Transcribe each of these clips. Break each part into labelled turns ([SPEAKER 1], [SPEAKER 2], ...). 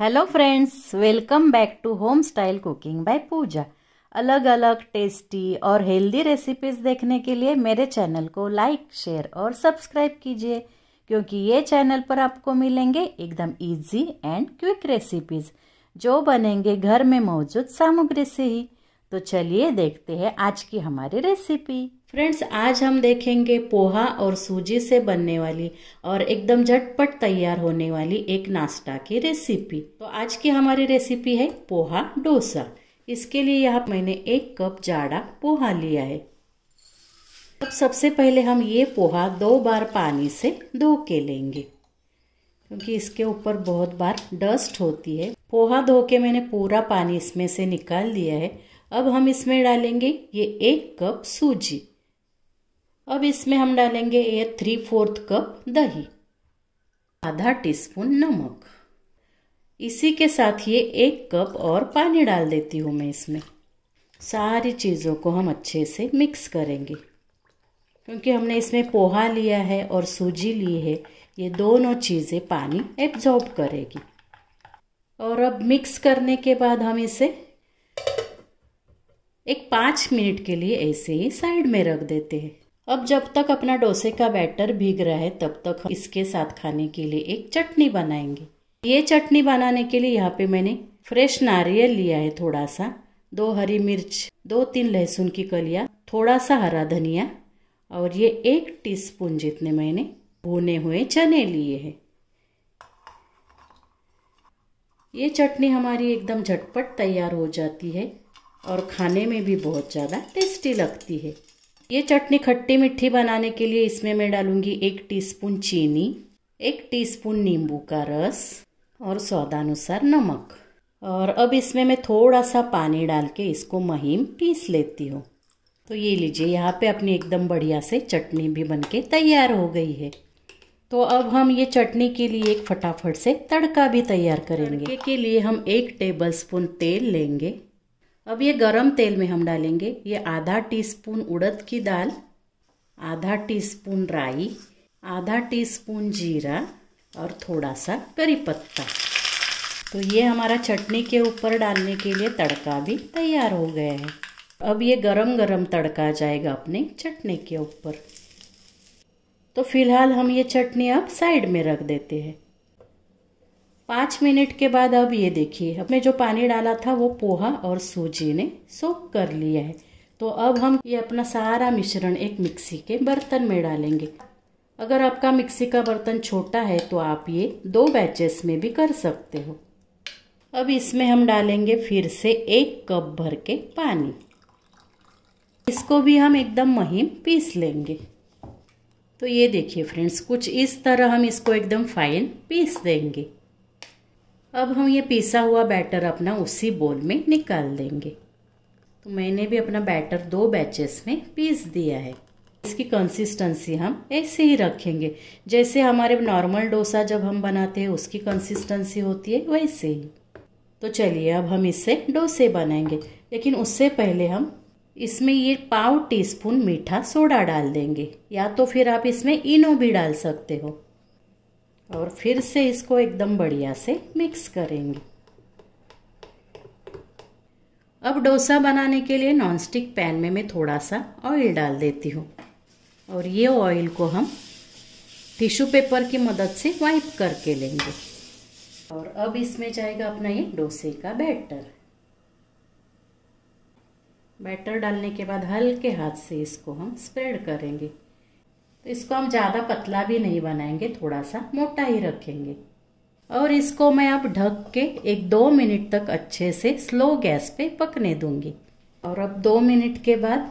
[SPEAKER 1] hello friends welcome back to home style cooking by Puja अलग अलग tasty और healthy recipes देखने के लिए मेरे चैनल को लाइक शेयर और सब्सक्राइब कीजिए क्योंकि ये चैनल पर आपको मिलेंगे एकदम इजी एंड क्विक रेसिपीज जो बनेंगे घर में मौजूद सामग्री से ही तो चलिए देखते हैं आज की हमारी रेसिपी फ्रेंड्स आज हम देखेंगे पोहा और सूजी से बनने वाली और एकदम झटपट तैयार होने वाली एक नाश्ता की रेसिपी तो आज की हमारी रेसिपी है पोहा डोसा इसके लिए यहाँ मैंने एक कप जाड़ा पोहा लिया है अब सबसे पहले हम ये पोहा दो बार पानी से धो के लेंगे क्योंकि इसके ऊपर बहुत बार डस्ट होती है पोहा धो के मैंने पूरा पानी इसमें से निकाल दिया है अब हम इसमें डालेंगे ये एक कप सूजी अब इसमें हम डालेंगे ये थ्री फोर्थ कप दही आधा टीस्पून नमक इसी के साथ ये एक कप और पानी डाल देती हूँ मैं इसमें सारी चीज़ों को हम अच्छे से मिक्स करेंगे क्योंकि हमने इसमें पोहा लिया है और सूजी ली है ये दोनों चीज़ें पानी एब्जॉर्ब करेगी और अब मिक्स करने के बाद हम इसे एक पाँच मिनट के लिए ऐसे ही साइड में रख देते हैं अब जब तक अपना डोसे का बैटर भीग रहा है तब तक हम इसके साथ खाने के लिए एक चटनी बनाएंगे ये चटनी बनाने के लिए यहाँ पे मैंने फ्रेश नारियल लिया है थोड़ा सा दो हरी मिर्च दो तीन लहसुन की कलिया थोड़ा सा हरा धनिया और ये एक टीस्पून जितने मैंने भुने हुए चने लिए हैं ये चटनी हमारी एकदम झटपट तैयार हो जाती है और खाने में भी बहुत ज़्यादा टेस्टी लगती है ये चटनी खट्टी मीठी बनाने के लिए इसमें मैं डालूँगी एक टीस्पून चीनी एक टीस्पून नींबू का रस और स्वादानुसार नमक और अब इसमें मैं थोड़ा सा पानी डाल के इसको महीम पीस लेती हूँ तो ये लीजिए यहाँ पे अपनी एकदम बढ़िया से चटनी भी बनके तैयार हो गई है तो अब हम ये चटनी के लिए एक फटाफट से तड़का भी तैयार करेंगे के लिए हम एक टेबल तेल लेंगे अब ये गरम तेल में हम डालेंगे ये आधा टीस्पून उड़द की दाल आधा टीस्पून राई आधा टीस्पून जीरा और थोड़ा सा करी पत्ता तो ये हमारा चटनी के ऊपर डालने के लिए तड़का भी तैयार हो गया है अब ये गरम गरम तड़का जाएगा अपने चटनी के ऊपर तो फिलहाल हम ये चटनी अब साइड में रख देते हैं पाँच मिनट के बाद अब ये देखिए हमने जो पानी डाला था वो पोहा और सूजी ने सोख कर लिया है तो अब हम ये अपना सारा मिश्रण एक मिक्सी के बर्तन में डालेंगे अगर आपका मिक्सी का बर्तन छोटा है तो आप ये दो बैचेस में भी कर सकते हो अब इसमें हम डालेंगे फिर से एक कप भर के पानी इसको भी हम एकदम महीन पीस लेंगे तो ये देखिए फ्रेंड्स कुछ इस तरह हम इसको एकदम फाइन पीस देंगे अब हम ये पिसा हुआ बैटर अपना उसी बोल में निकाल देंगे तो मैंने भी अपना बैटर दो बैचेस में पीस दिया है इसकी कंसिस्टेंसी हम ऐसे ही रखेंगे जैसे हमारे नॉर्मल डोसा जब हम बनाते हैं उसकी कंसिस्टेंसी होती है वैसे ही तो चलिए अब हम इससे डोसे बनाएंगे लेकिन उससे पहले हम इसमें ये पाव टीस्पून मीठा सोडा डाल देंगे या तो फिर आप इसमें इनो भी डाल सकते हो और फिर से इसको एकदम बढ़िया से मिक्स करेंगे अब डोसा बनाने के लिए नॉनस्टिक पैन में मैं थोड़ा सा ऑयल डाल देती हूँ और ये ऑयल को हम टिश्यू पेपर की मदद से वाइप करके लेंगे और अब इसमें जाएगा अपना ये डोसे का बैटर बैटर डालने के बाद हल्के हाथ से इसको हम स्प्रेड करेंगे तो इसको हम ज़्यादा पतला भी नहीं बनाएंगे थोड़ा सा मोटा ही रखेंगे और इसको मैं अब ढक के एक दो मिनट तक अच्छे से स्लो गैस पे पकने दूंगी और अब दो मिनट के बाद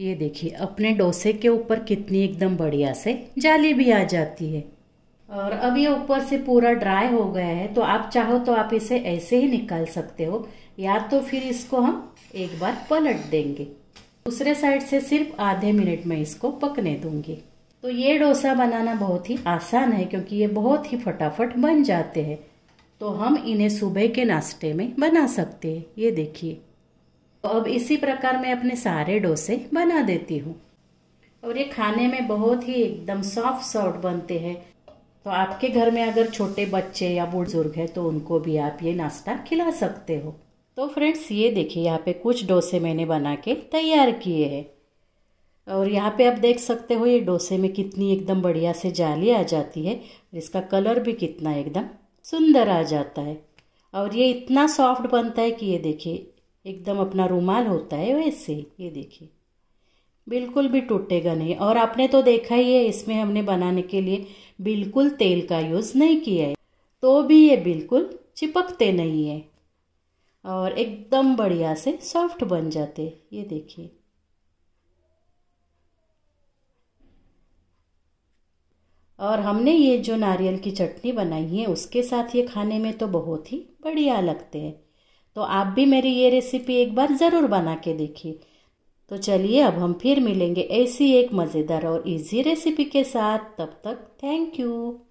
[SPEAKER 1] ये देखिए अपने डोसे के ऊपर कितनी एकदम बढ़िया से जाली भी आ जाती है और अब ये ऊपर से पूरा ड्राई हो गया है तो आप चाहो तो आप इसे ऐसे ही निकाल सकते हो या तो फिर इसको हम एक बार पलट देंगे दूसरे साइड से सिर्फ आधे मिनट में इसको पकने दूंगी तो ये डोसा बनाना बहुत ही आसान है क्योंकि ये बहुत ही फटाफट बन जाते हैं तो हम इन्हें सुबह के नाश्ते में बना सकते हैं ये देखिए तो अब इसी प्रकार मैं अपने सारे डोसे बना देती हूँ और ये खाने में बहुत ही एकदम सॉफ्ट सॉफ्ट बनते हैं तो आपके घर में अगर छोटे बच्चे या बुजुर्ग है तो उनको भी आप ये नाश्ता खिला सकते हो तो फ्रेंड्स ये देखिए यहाँ पे कुछ डोसे मैंने बना के तैयार किए हैं और यहाँ पे आप देख सकते हो ये डोसे में कितनी एकदम बढ़िया से जाली आ जाती है और इसका कलर भी कितना एकदम सुंदर आ जाता है और ये इतना सॉफ्ट बनता है कि ये देखिए एकदम अपना रूमाल होता है वैसे ये देखिए बिल्कुल भी टूटेगा नहीं और आपने तो देखा ही है इसमें हमने बनाने के लिए बिल्कुल तेल का यूज़ नहीं किया है तो भी ये बिल्कुल चिपकते नहीं है और एकदम बढ़िया से सॉफ्ट बन जाते ये देखिए और हमने ये जो नारियल की चटनी बनाई है उसके साथ ये खाने में तो बहुत ही बढ़िया लगते हैं तो आप भी मेरी ये रेसिपी एक बार ज़रूर बना के देखिए तो चलिए अब हम फिर मिलेंगे ऐसी एक मज़ेदार और इजी रेसिपी के साथ तब तक थैंक यू